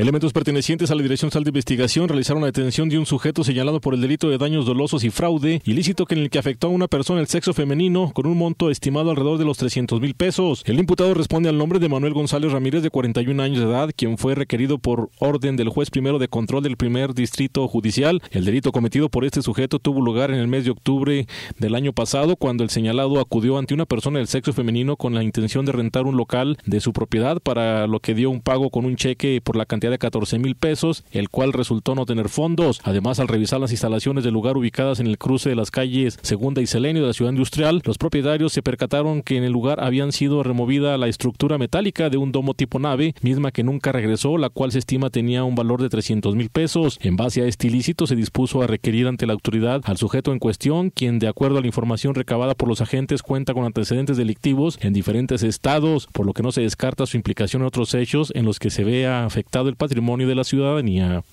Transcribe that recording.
Elementos pertenecientes a la Dirección Sal de Investigación realizaron la detención de un sujeto señalado por el delito de daños dolosos y fraude ilícito que en el que afectó a una persona del sexo femenino con un monto estimado alrededor de los 300 mil pesos. El imputado responde al nombre de Manuel González Ramírez de 41 años de edad, quien fue requerido por orden del juez primero de control del primer distrito judicial. El delito cometido por este sujeto tuvo lugar en el mes de octubre del año pasado cuando el señalado acudió ante una persona del sexo femenino con la intención de rentar un local de su propiedad para lo que dio un pago con un cheque por la cantidad de 14 mil pesos, el cual resultó no tener fondos. Además, al revisar las instalaciones del lugar ubicadas en el cruce de las calles Segunda y Selenio de la ciudad industrial, los propietarios se percataron que en el lugar habían sido removida la estructura metálica de un domo tipo nave, misma que nunca regresó, la cual se estima tenía un valor de 300 mil pesos. En base a este ilícito se dispuso a requerir ante la autoridad al sujeto en cuestión, quien de acuerdo a la información recabada por los agentes cuenta con antecedentes delictivos en diferentes estados, por lo que no se descarta su implicación en otros hechos en los que se vea afectado el patrimonio de la ciudadanía